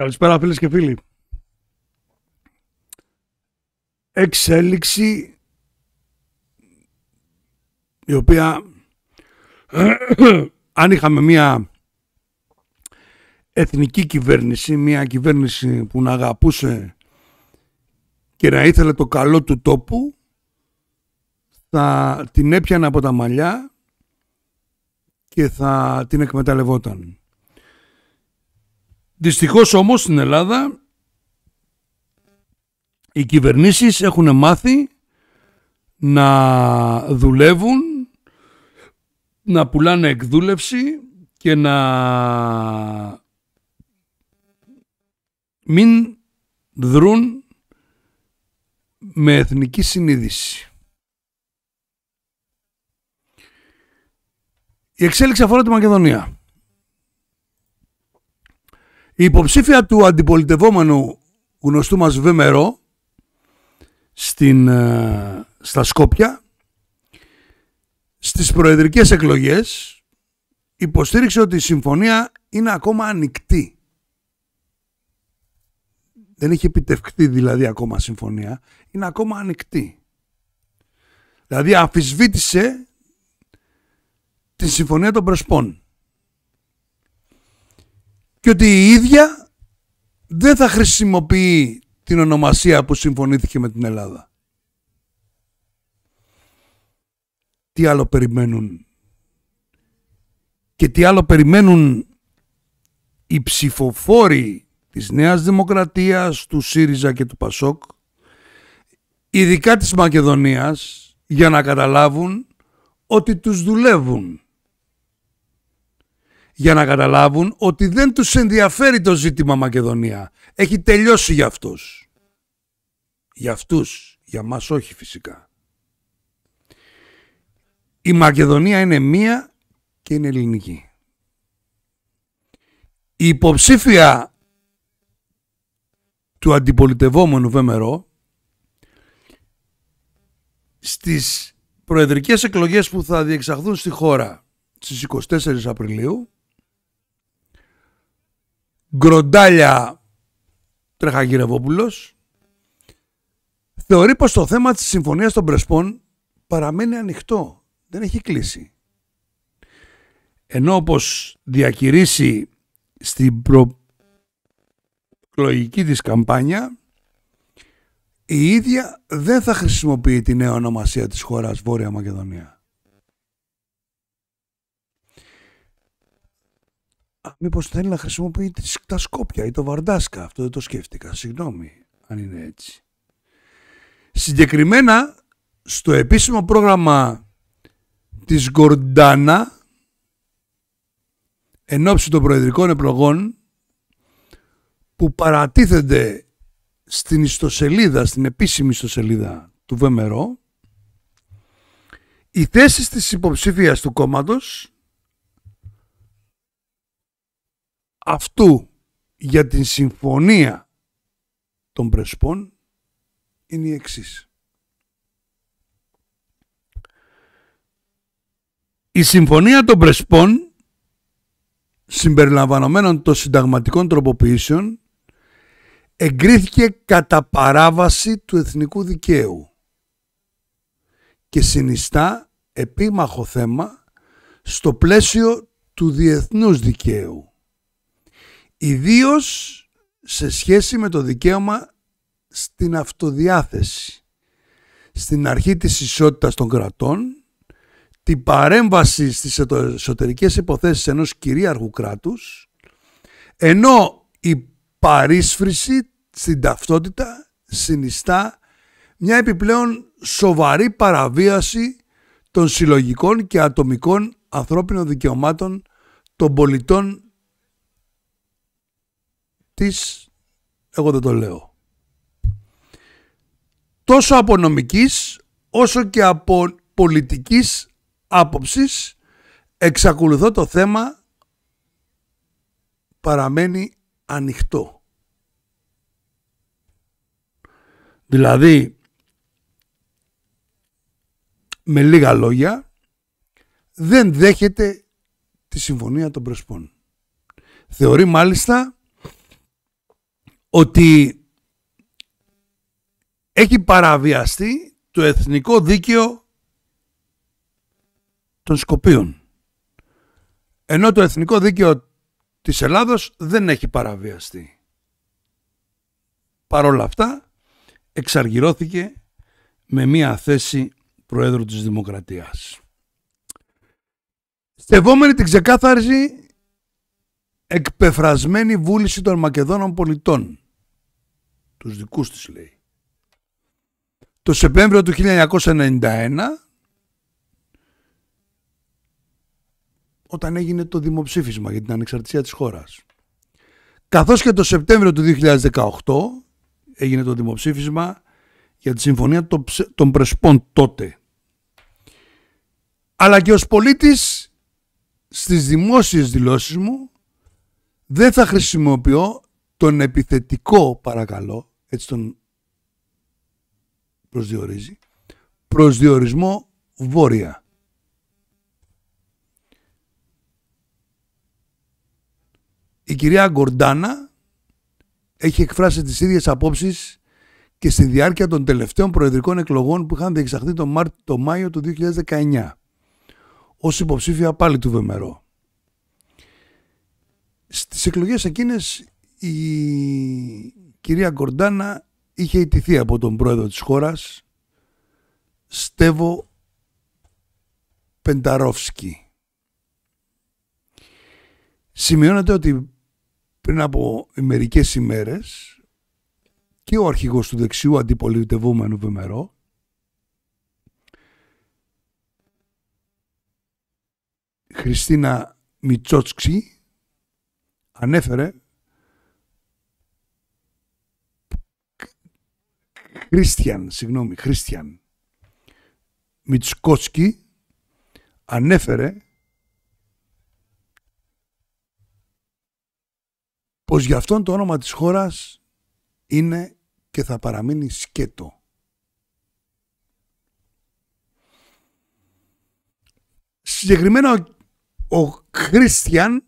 Καλησπέρα φίλες και φίλοι. Εξέλιξη η οποία αν είχαμε μία εθνική κυβέρνηση, μία κυβέρνηση που να αγαπούσε και να ήθελε το καλό του τόπου, θα την έπιανα από τα μαλλιά και θα την εκμεταλλευόταν. Δυστυχώς όμως στην Ελλάδα οι κυβερνήσεις έχουν μάθει να δουλεύουν, να πουλάνε εκδούλευση και να μην δρούν με εθνική συνείδηση. Η εξέλιξη αφορά τη Μακεδονία. Η υποψήφια του αντιπολιτευόμενου γνωστού μας Βεμερό στην, ε, στα Σκόπια στις προεδρικές εκλογές υποστήριξε ότι η συμφωνία είναι ακόμα ανοιχτή. Δεν έχει επιτευχθεί δηλαδή ακόμα συμφωνία, είναι ακόμα ανοιχτή. Δηλαδή αφισβήτησε τη συμφωνία των Πρεσπών και ότι η ίδια δεν θα χρησιμοποιεί την ονομασία που συμφωνήθηκε με την Ελλάδα. Τι άλλο περιμένουν και τι άλλο περιμένουν οι ψηφοφόροι της Νέας Δημοκρατίας, του ΣΥΡΙΖΑ και του ΠΑΣΟΚ, ειδικά της Μακεδονίας, για να καταλάβουν ότι τους δουλεύουν για να καταλάβουν ότι δεν τους ενδιαφέρει το ζήτημα Μακεδονία. Έχει τελειώσει για αυτούς. Για αυτούς, για μας όχι φυσικά. Η Μακεδονία είναι μία και είναι ελληνική. Η υποψήφια του αντιπολιτευόμενου Βεμερό στις προεδρικές εκλογές που θα διεξαχθούν στη χώρα στις 24 Απριλίου Γκροντάλια Τρεχαγυρευόπουλος θεωρεί πως το θέμα της συμφωνίας των Πρεσπών παραμένει ανοιχτό, δεν έχει κλείσει. Ενώ όπως διακηρύσει στην προλογική της καμπάνια η ίδια δεν θα χρησιμοποιεί τη νέα ονομασία της χώρας Βόρεια Μακεδονία. μήπως θέλει να χρησιμοποιεί τα σκόπια ή το Βαρντάσκα Αυτό δεν το σκέφτηκα. Συγγνώμη αν είναι έτσι. Συγκεκριμένα στο επίσημο πρόγραμμα της Γκορντάνα εν ώψη των προεδρικών επλογών που παρατίθεται στην ιστοσελίδα, στην επίσημη ιστοσελίδα του Βεμερό οι θέσεις της υποψήφιας του κόμματος αυτού για την συμφωνία των Πρεσπών είναι η εξής. Η συμφωνία των Πρεσπών συμπεριλαμβανομένων των συνταγματικών τροποποιήσεων εγκρίθηκε κατά παράβαση του εθνικού δικαίου και συνιστά επίμαχο θέμα στο πλαίσιο του διεθνούς δικαίου ιδίως σε σχέση με το δικαίωμα στην αυτοδιάθεση, στην αρχή της ισότητας των κρατών, την παρέμβαση στις εσωτερικές υποθέσεις ενός κυρίαρχου κράτους, ενώ η παρίσφρηση στην ταυτότητα συνιστά μια επιπλέον σοβαρή παραβίαση των συλλογικών και ατομικών ανθρώπινων δικαιωμάτων των πολιτών εγώ δεν το λέω. Τόσο από νομικής, όσο και από πολιτικής άποψης, εξακολουθώ το θέμα παραμένει ανοιχτό. Δηλαδή, με λίγα λόγια, δεν δέχεται τη συμφωνία των Πρεσπών. Θεωρεί μάλιστα ότι έχει παραβιαστεί το εθνικό δίκαιο των Σκοπίων. Ενώ το εθνικό δίκαιο της Ελλάδος δεν έχει παραβιαστεί. Παρ' όλα αυτά εξαργυρώθηκε με μία θέση Προέδρου της Δημοκρατίας. Στευόμενη την ξεκάθαρση εκπεφρασμένη βούληση των Μακεδόνων πολιτών. Τους δικούς της λέει. Το Σεπτέμβριο του 1991 όταν έγινε το δημοψήφισμα για την ανεξαρτησία της χώρας. Καθώς και το Σεπτέμβριο του 2018 έγινε το δημοψήφισμα για τη συμφωνία των Πρεσπών τότε. Αλλά και ως πολίτης στις δημόσιες δηλώσεις μου δεν θα χρησιμοποιώ τον επιθετικό παρακαλώ, έτσι τον προσδιορίζει, προσδιορισμό βόρεια. Η κυρία Γκορντάνα έχει εκφράσει τις ίδιες απόψεις και στη διάρκεια των τελευταίων προεδρικών εκλογών που είχαν διεξαχθεί το, Μάρτιο Μάιο του 2019 ως υποψήφια πάλι του Βεμερό. Στις εκλογές εκείνες η κυρία Γκορντάνα είχε ιτηθεί από τον πρόεδρο της χώρας Στέβο Πενταρόφσκι. Σημειώνεται ότι πριν από μερικές ημέρες και ο αρχηγός του δεξιού αντιπολιτευόμενου Βεμερό Χριστίνα Μιτσότσκι ανέφερε Χριστιαν συγγνώμη, Χριστιαν Μιτσκότσκι ανέφερε πως γι' αυτόν το όνομα της χώρας είναι και θα παραμείνει σκέτο. Συγκεκριμένα ο Χριστιαν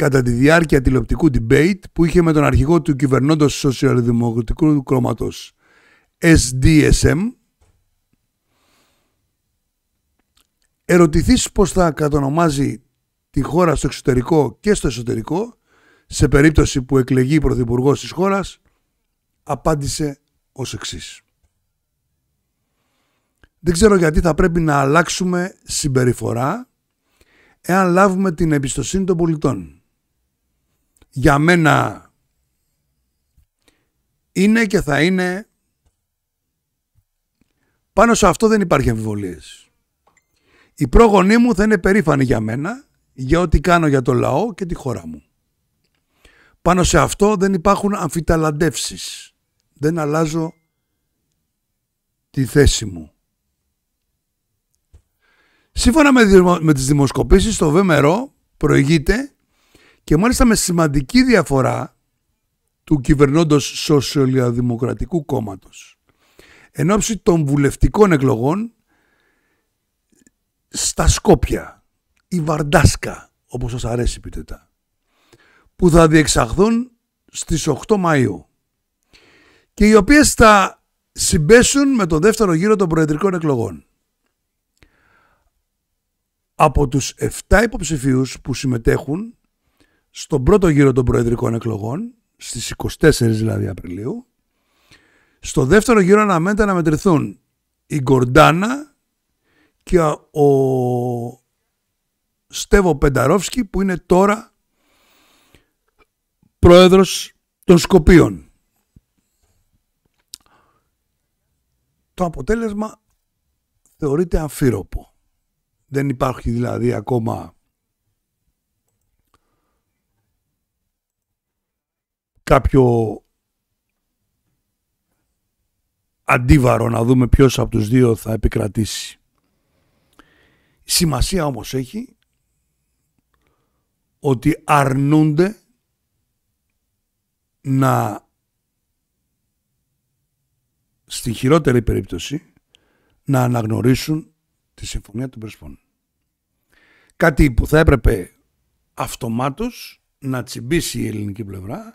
κατά τη διάρκεια τηλεοπτικού debate που είχε με τον αρχηγό του κυβερνώντος σοσιαλδημοκρατικού κόμματος SDSM ερωτηθείς πως θα κατονομάζει τη χώρα στο εξωτερικό και στο εσωτερικό σε περίπτωση που εκλεγεί πρωθυπουργός της χώρας απάντησε ως εξής. Δεν ξέρω γιατί θα πρέπει να αλλάξουμε συμπεριφορά εάν λάβουμε την εμπιστοσύνη των πολιτών για μένα είναι και θα είναι πάνω σε αυτό δεν υπάρχει αμφιβολίες. Οι πρόγονοί μου θα είναι περήφανοι για μένα, για ό,τι κάνω για το λαό και τη χώρα μου. Πάνω σε αυτό δεν υπάρχουν αμφιταλαντεύσεις. Δεν αλλάζω τη θέση μου. Σύμφωνα με τις δημοσκοπήσεις, το βεμέρο προηγείται και μάλιστα με σημαντική διαφορά του κυβερνώντος Σοσιαλδημοκρατικού Κόμματος εν των βουλευτικών εκλογών στα Σκόπια, η Βαρντάσκα, όπως σας αρέσει πείτε τα, που θα διεξαχθούν στις 8 Μαΐου και οι οποίες θα συμπέσουν με το δεύτερο γύρο των προεδρικών εκλογών. Από τους 7 υποψηφίους που συμμετέχουν στον πρώτο γύρο των προεδρικών εκλογών, στις 24 δηλαδή Απριλίου, στο δεύτερο γύρο αναμένεται να μετρηθούν η Γκορντάνα και ο Στέβο Πενταρόφσκι που είναι τώρα πρόεδρος των Σκοπίων. Το αποτέλεσμα θεωρείται αμφίροπο. Δεν υπάρχει δηλαδή ακόμα κάποιο αντίβαρο να δούμε ποιος από τους δύο θα επικρατήσει. Σημασία όμως έχει ότι αρνούνται να στη χειρότερη περίπτωση να αναγνωρίσουν τη Συμφωνία των Πρεσπών. Κάτι που θα έπρεπε αυτομάτως να τσιμπήσει η ελληνική πλευρά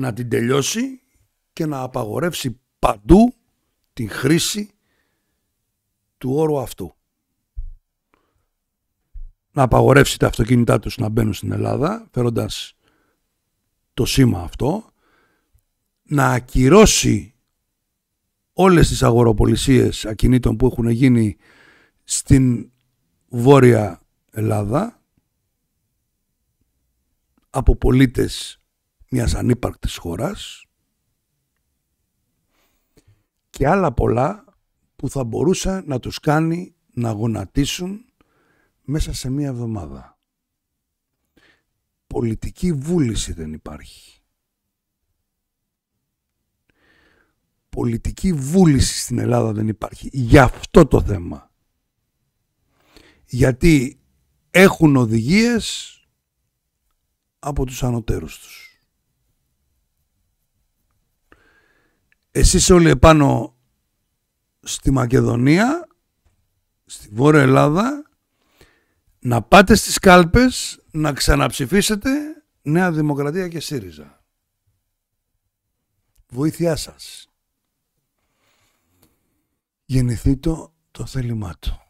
να την τελειώσει και να απαγορεύσει παντού την χρήση του όρου αυτού. Να απαγορεύσει τα αυτοκίνητά τους να μπαίνουν στην Ελλάδα φέροντας το σήμα αυτό, να ακυρώσει όλες τις αγοροπολισίες ακινήτων που έχουν γίνει στην Βόρεια Ελλάδα από πολίτες μιας ανύπαρκτης χώρας και άλλα πολλά που θα μπορούσε να τους κάνει να γονατίσουν μέσα σε μία εβδομάδα. Πολιτική βούληση δεν υπάρχει. Πολιτική βούληση στην Ελλάδα δεν υπάρχει. Για αυτό το θέμα. Γιατί έχουν οδηγίες από τους ανωτέρους τους. Εσείς όλοι επάνω στη Μακεδονία, στη Βόρεια Ελλάδα, να πάτε στις κάλπες, να ξαναψηφίσετε Νέα Δημοκρατία και ΣΥΡΙΖΑ. Βοήθειά σας. Γεννηθεί το, το θέλημά του.